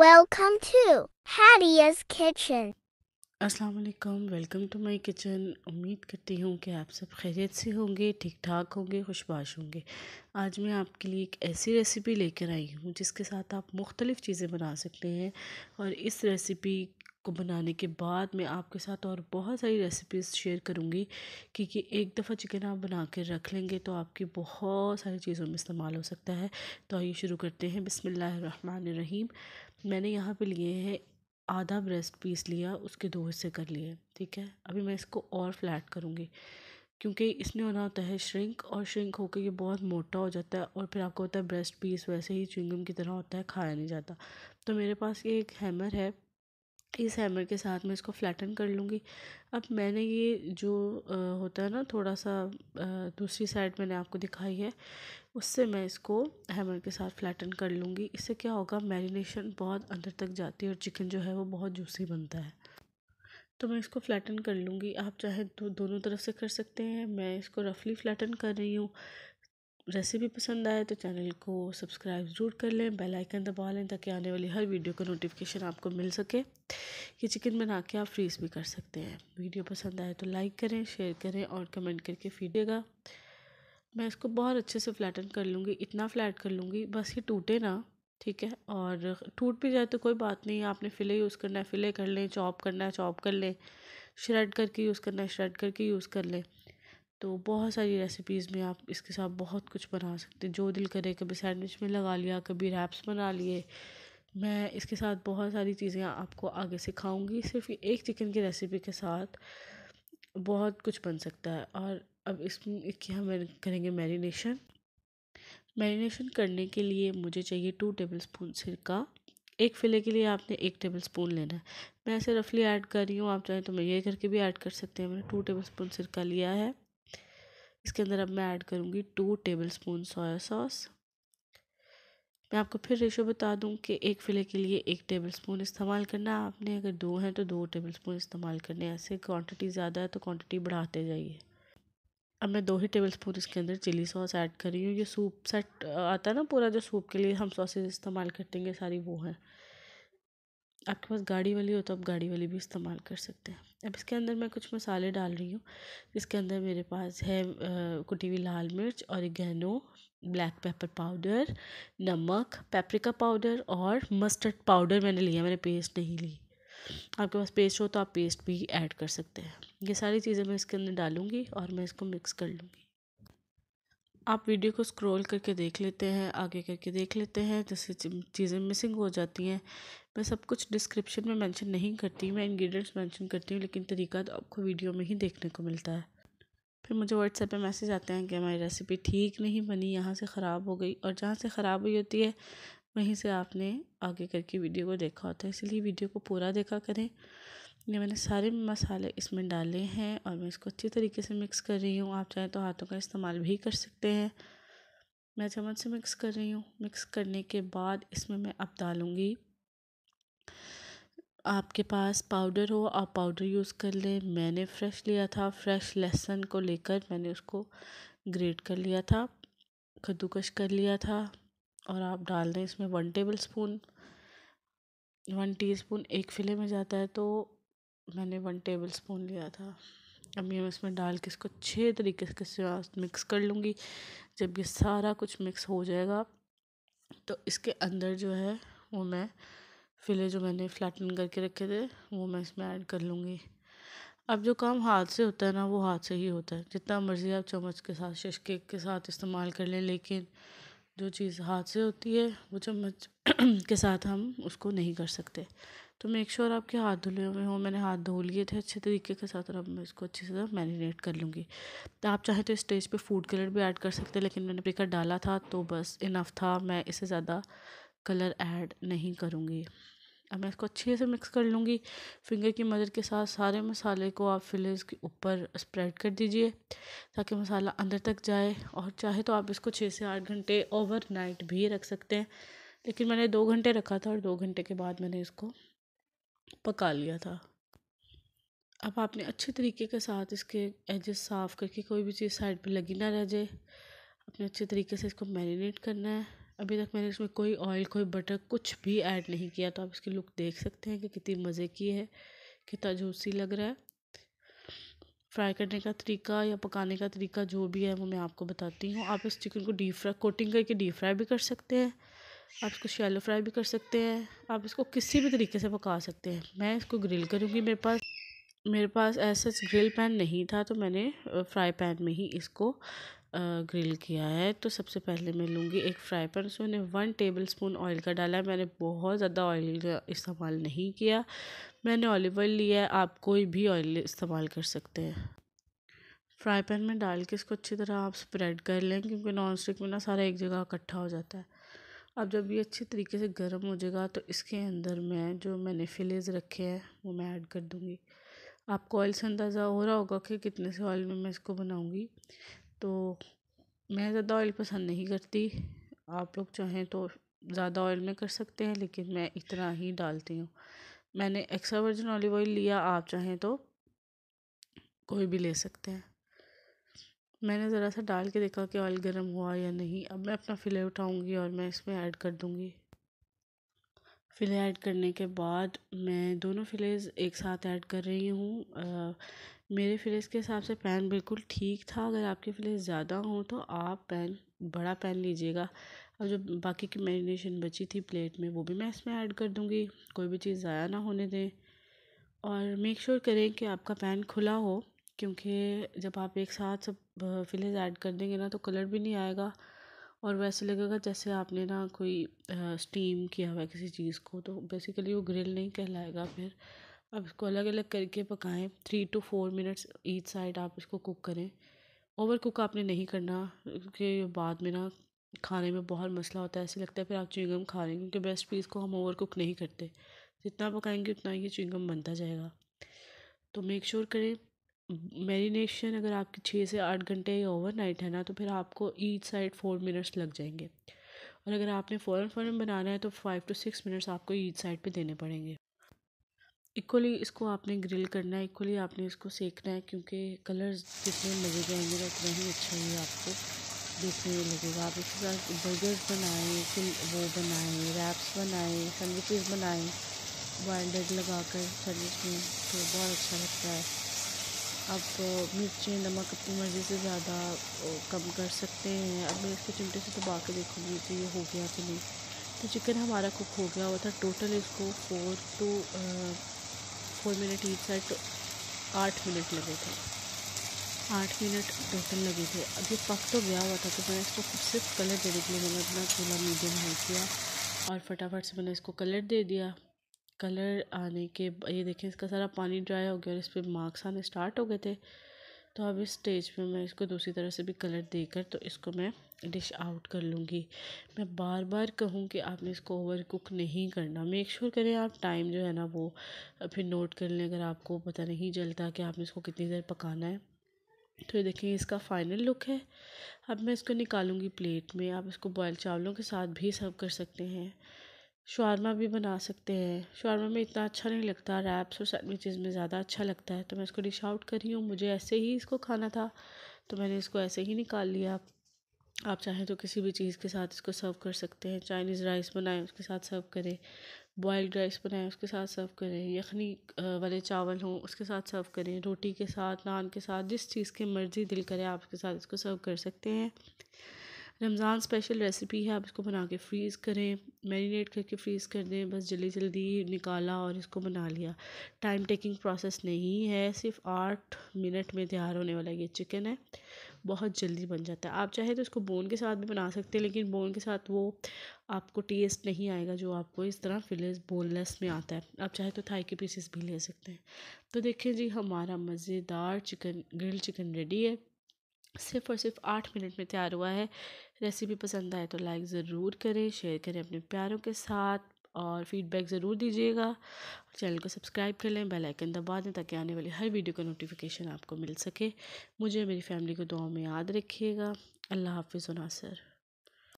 Welcome to Hattie's Kitchen. अस्सलाम वालेकुम welcome to my kitchen उम्मीद करती हूँ कि आप सब खैरियत से होंगे ठीक ठाक होंगे खुशबाश होंगे आज मैं आपके लिए एक ऐसी रेसिपी लेकर आई हूँ जिसके साथ आप मुख्तलिफ़ चीज़ें बना सकते हैं और इस रेसिपी को बनाने के बाद मैं आपके साथ और बहुत सारी रेसिपीज़ शेयर करूँगी क्योंकि एक दफ़ा चिकन आप बना कर रख लेंगे तो आपकी बहुत सारी चीज़ों में इस्तेमाल हो सकता है तो आइए शुरू करते हैं बिसमीम मैंने यहाँ पे लिए हैं आधा ब्रेस्ट पीस लिया उसके दो हिस्से कर लिए ठीक है अभी मैं इसको और फ्लैट करूँगी क्योंकि इसमें होना होता है श्रिंक और श्रिंक होकर ये बहुत मोटा हो जाता है और फिर आपको होता है ब्रेस्ट पीस वैसे ही चुंगम की तरह होता है खाया नहीं जाता तो मेरे पास ये एक हैमर है इस हैमर के साथ मैं इसको फ्लैटन कर लूँगी अब मैंने ये जो होता है ना थोड़ा सा दूसरी साइड मैंने आपको दिखाई है उससे मैं इसको हैमर के साथ फ्लैटन कर लूँगी इससे क्या होगा मैरिनेशन बहुत अंदर तक जाती है और चिकन जो है वो बहुत जूसी बनता है तो मैं इसको फ्लैटन कर लूँगी आप चाहे तो दोनों तरफ से कर सकते हैं मैं इसको रफली फ्लैटन कर रही हूँ रेसिपी पसंद आए तो चैनल को सब्सक्राइब ज़रूर कर लें बेल आइकन दबा लें ताकि आने वाली हर वीडियो का नोटिफिकेशन आपको मिल सके ये चिकन बना के आप फ्रीज़ भी कर सकते हैं वीडियो पसंद आए तो लाइक करें शेयर करें और कमेंट करके फीडेगा मैं इसको बहुत अच्छे से फ्लैटन कर लूँगी इतना फ्लैट कर लूँगी बस ये टूटे ना ठीक है और टूट भी जाए तो कोई बात नहीं आपने फ़िले यूज़ करना है फ़िले कर लें चॉप करना है चॉप कर लें श्रेड करके यूज़ करना है श्रेड करके यूज़ कर लें तो बहुत सारी रेसिपीज़ में आप इसके साथ बहुत कुछ बना सकते हैं जो दिल करे कभी सैंडविच में लगा लिया कभी रैप्स बना लिए मैं इसके साथ बहुत सारी चीज़ें आपको आगे सिखाऊंगी सिर्फ एक चिकन की रेसिपी के साथ बहुत कुछ बन सकता है और अब इसमें इसकी हम करेंगे मैरिनेशन मैरिनेशन करने के लिए मुझे चाहिए टू टेबल स्पून सिरका एक फिले के लिए आपने एक टेबल स्पून लेना है मैं ऐसे रफली ऐड कर रही हूँ आप चाहें तो मैं ये करके भी ऐड कर सकते हैं मैंने टू टेबल स्पून सिरका लिया है इसके अंदर अब मैं ऐड करूँगी two tablespoon soya sauce मैं आपको फिर रेशो बता दूं कि एक फ़िले के लिए एक टेबल स्पून इस्तेमाल करना आपने अगर दो हैं तो दो टेबल स्पून इस्तेमाल करने ऐसे क्वांटिटी ज़्यादा है तो क्वांटिटी बढ़ाते जाइए अब मैं दो ही टेबल स्पून इसके अंदर चिली सॉस ऐड कर रही हूँ ये सूप सेट आता है ना पूरा जो सूप के लिए हम सॉसेज इस्तेमाल करते हैं सारी वो हैं आपके पास गाड़ी वाली हो तो आप गाड़ी वाली भी इस्तेमाल कर सकते हैं अब इसके अंदर मैं कुछ मसाले डाल रही हूँ इसके अंदर मेरे पास है कुटी हुई लाल मिर्च और औरगेनो ब्लैक पेपर पाउडर नमक पेपरिका पाउडर और मस्टर्ड पाउडर मैंने लिया मैंने पेस्ट नहीं ली आपके पास पेस्ट हो तो आप पेस्ट भी ऐड कर सकते हैं ये सारी चीज़ें मैं इसके अंदर डालूँगी और मैं इसको मिक्स कर लूँगी आप वीडियो को स्क्रॉल करके देख लेते हैं आगे करके देख लेते हैं जैसे चीज़ें मिसिंग हो जाती हैं मैं सब कुछ डिस्क्रिप्शन में मेंशन नहीं करती मैं इंग्रेडिएंट्स मेंशन करती हूँ लेकिन तरीका तो आपको वीडियो में ही देखने को मिलता है फिर मुझे व्हाट्सएप पे मैसेज आते हैं कि हमारी रेसिपी ठीक नहीं बनी यहाँ से ख़राब हो गई और जहाँ से ख़राब हुई होती है वहीं से आपने आगे करके वीडियो को देखा होता है इसलिए वीडियो को पूरा देखा करें ये मैंने सारे मसाले इसमें डाले हैं और मैं इसको अच्छी तरीके से मिक्स कर रही हूँ आप चाहें तो हाथों का इस्तेमाल भी कर सकते हैं मैं चम्मच से मिक्स कर रही हूँ मिक्स करने के बाद इसमें मैं अब डालूँगी आपके पास पाउडर हो आप पाउडर यूज़ कर लें मैंने फ़्रेश लिया था फ़्रेश लहसन को लेकर मैंने उसको ग्रेट कर लिया था कद्दूकश कर लिया था और आप डाल दें इसमें one tablespoon one spoon एक फिले में जाता है तो मैंने वन टेबल स्पून लिया था अब मैं इसमें डाल के इसको अच्छे तरीके से मिक्स कर लूँगी जब ये सारा कुछ मिक्स हो जाएगा तो इसके अंदर जो है वो मैं फिले जो मैंने फ्लैटन करके रखे थे वो मैं इसमें ऐड कर लूँगी अब जो काम हाथ से होता है ना वो हाथ से ही होता है जितना मर्ज़ी आप चम्मच के साथ केक के साथ इस्तेमाल कर लें लेकिन जो चीज़ हाथ से होती है वो चम्मच के साथ हम उसको नहीं कर सकते तो मेक श्योर sure आपके हाथ धुले हुए हों मैंने हाथ धो लिए थे अच्छे तरीके के साथ और अब मैं इसको अच्छे से मैरिनेट कर लूँगी तो आप चाहें तो स्टेज पे फूड कलर भी ऐड कर सकते हैं लेकिन मैंने पिकर डाला था तो बस इनफ था मैं इसे ज़्यादा कलर ऐड नहीं करूँगी अब मैं इसको अच्छे से मिक्स कर लूँगी फिंगर की मदद के साथ सारे मसाले को आप फिलेज के ऊपर स्प्रेड कर दीजिए ताकि मसाला अंदर तक जाए और चाहे तो आप इसको छः से आठ घंटे ओवर नाइट भी रख सकते हैं लेकिन मैंने दो घंटे रखा था और दो घंटे के बाद मैंने इसको पका लिया था अब आपने अच्छे तरीके के साथ इसके एजेस साफ़ करके कोई भी चीज़ साइड पर लगी ना रह जाए अपने अच्छे तरीके से इसको मैरिनेट करना है अभी तक मैंने इसमें कोई ऑयल कोई बटर कुछ भी ऐड नहीं किया तो आप इसकी लुक देख सकते हैं कि कितनी मज़े की है कितना जूसी लग रहा है फ्राई करने का तरीका या पकाने का तरीका जो भी है वो मैं आपको बताती हूँ आप इस चिकन को डीप फ्राई कोटिंग करके डीप फ्राई भी कर सकते हैं आप इसको शैलो फ्राई भी कर सकते हैं आप इसको किसी भी तरीके से पका सकते हैं मैं इसको ग्रिल करूँगी मेरे पास मेरे पास ऐसा ग्रिल पैन नहीं था तो मैंने फ्राई पैन में ही इसको ग्रिल किया है तो सबसे पहले मैं लूँगी एक फ्राई पैन उसमें मैंने वन टेबल स्पून ऑयल का डाला है मैंने बहुत ज़्यादा ऑयल इस्तेमाल नहीं किया मैंने ऑलिव ऑयल लिया है आप कोई भी ऑयल इस्तेमाल कर सकते हैं फ्राई पैन में डाल के इसको अच्छी तरह आप स्प्रेड कर लें क्योंकि नॉन स्टिक में ना सारा एक जगह इकट्ठा हो जाता है अब जब ये अच्छे तरीके से गर्म हो जाएगा तो इसके अंदर मैं जो मैंने फिलेज रखे हैं वो मैं ऐड कर दूँगी आपको ऑयल से अंदाज़ा हो रहा होगा कि कितने से ऑयल में मैं इसको बनाऊँगी तो मैं ज़्यादा ऑयल पसंद नहीं करती आप लोग चाहें तो ज़्यादा ऑयल में कर सकते हैं लेकिन मैं इतना ही डालती हूँ मैंने एक्स्ट्रा वर्जिन ऑलिव ऑयल लिया आप चाहें तो कोई भी ले सकते हैं मैंने ज़रा सा डाल के देखा कि ऑयल गर्म हुआ या नहीं अब मैं अपना फिले उठाऊँगी और मैं इसमें ऐड कर दूँगी फिले ऐड करने के बाद मैं दोनों फ़िलेज़ एक साथ ऐड कर रही हूँ मेरे फ़िलेज़ के हिसाब से पैन बिल्कुल ठीक था अगर आपके फ़िलेज़ ज़्यादा हों तो आप पैन बड़ा पैन लीजिएगा और जो बाकी की मैरिनेशन बची थी प्लेट में वो भी मैं इसमें ऐड कर दूँगी कोई भी चीज़ ज़ाया ना होने दें और मेक श्योर sure करें कि आपका पैन खुला हो क्योंकि जब आप एक साथ सब फ़िलेज़ ऐड कर देंगे ना तो कलर भी नहीं आएगा और वैसे लगेगा जैसे आपने ना कोई स्टीम किया हुआ किसी चीज़ को तो बेसिकली वो ग्रिल नहीं कहलाएगा फिर आप इसको अलग अलग करके पकाएं three to four minutes each side आप इसको कुक करें ओवर कुक आपने नहीं करना क्योंकि बाद में ना खाने में बहुत मसला होता है ऐसे लगता है फिर आप चुंगम खा रहे हैं क्योंकि बेस्ट पीस को हम ओवर कुक नहीं करते जितना पकाएंगे उतना ये चुंगम बनता जाएगा तो मेक श्योर sure करें मैरिनेशन अगर आपकी छः से आठ घंटे या ओवरनाइट है ना तो फिर आपको ईच साइड फोर मिनट्स लग जाएंगे और अगर आपने फ़ौरन फ़ौरन बनाना है तो फाइव टू सिक्स मिनट्स आपको ईच साइड पे देने पड़ेंगे इक्वली इसको आपने ग्रिल करना है इक्वली आपने इसको सेकना है क्योंकि कलर्स जितने मज़े जाएंगे आएंगे उतना ही अच्छा ही आपको देखने में लगेगा आप इसके साथ बर्गर्स बनाएँ फिर वो बनाएँ रैप्स बनाएँ सैंडविचेज बनाएँ वाइल्ड एग लगा कर सैंडविच में तो बहुत अच्छा लगता है आप मिर्ची नमक अपनी मर्ज़ी से ज़्यादा कम कर सकते हैं अब मैं इसको चिमटे से दबा के देखूँगी कि ये हो गया कि नहीं तो चिकन हमारा कुक हो गया हुआ था टोटल इसको फोर टू फोर मिनट ही साइड आठ मिनट लगे थे आठ मिनट टोटल लगे थे अब ये पक तो गया हुआ था तो मैंने इसको सिर्फ कलर देने के लिए मैंने अपना चूल्हा मीडियम हाई किया और फटाफट से मैंने इसको कलर दे दिया कलर आने के ये देखें इसका सारा पानी ड्राई हो गया और इस पर मार्क्स आने स्टार्ट हो गए थे तो अब इस स्टेज पे मैं इसको दूसरी तरह से भी कलर देकर तो इसको मैं डिश आउट कर लूँगी मैं बार बार कहूँ कि आपने इसको ओवर कुक नहीं करना मेक श्योर sure करें आप टाइम जो है ना वो फिर नोट कर लें अगर आपको पता नहीं चलता कि आपने इसको कितनी देर पकाना है तो ये देखिए इसका फाइनल लुक है अब मैं इसको निकालूँगी प्लेट में आप इसको बॉयल चावलों के साथ भी सर्व कर सकते हैं शौरमा भी बना सकते हैं शौरमा में इतना अच्छा नहीं लगता रैप्स और सैंडविचेज़ में ज़्यादा अच्छा लगता है तो मैं इसको डिश आउट कर रही हूँ मुझे ऐसे ही इसको खाना था तो मैंने इसको ऐसे ही निकाल लिया आप चाहें तो किसी भी चीज़ के साथ इसको सर्व कर सकते हैं चाइनीज़ राइस बनाएं उसके साथ सर्व करें बॉयल्ड राइस बनाएं उसके साथ सर्व करें यखनी वाले चावल हों उसके साथ सर्व करें रोटी के साथ नान के साथ जिस चीज़ के मर्ज़ी दिल करें आप उसके साथ इसको सर्व कर सकते हैं रमज़ान स्पेशल रेसिपी है आप इसको बना के फ्रीज़ करें मैरिनेट करके फ्रीज़ कर दें बस जल्दी जल्दी निकाला और इसको बना लिया टाइम टेकिंग प्रोसेस नहीं है सिर्फ आठ मिनट में तैयार होने वाला ये चिकन है बहुत जल्दी बन जाता है आप चाहे तो इसको बोन के साथ भी बना सकते हैं लेकिन बोन के साथ वो आपको टेस्ट नहीं आएगा जो आपको इस तरह फिलेस बोनलेस में आता है आप चाहे तो थाई के पीसेस भी ले सकते हैं तो देखें जी हमारा मज़ेदार चिकन ग्रिल चिकन रेडी है सिर्फ और सिर्फ आठ मिनट में तैयार हुआ है रेसिपी पसंद आए तो लाइक ज़रूर करें शेयर करें अपने प्यारों के साथ और फीडबैक ज़रूर दीजिएगा चैनल को सब्सक्राइब कर लें बेल आइकन दबा दें ताकि आने वाली हर वीडियो का नोटिफिकेशन आपको मिल सके मुझे मेरी फैमिली को दुआ में याद रखिएगा अल्लाह हाफिज़ नासर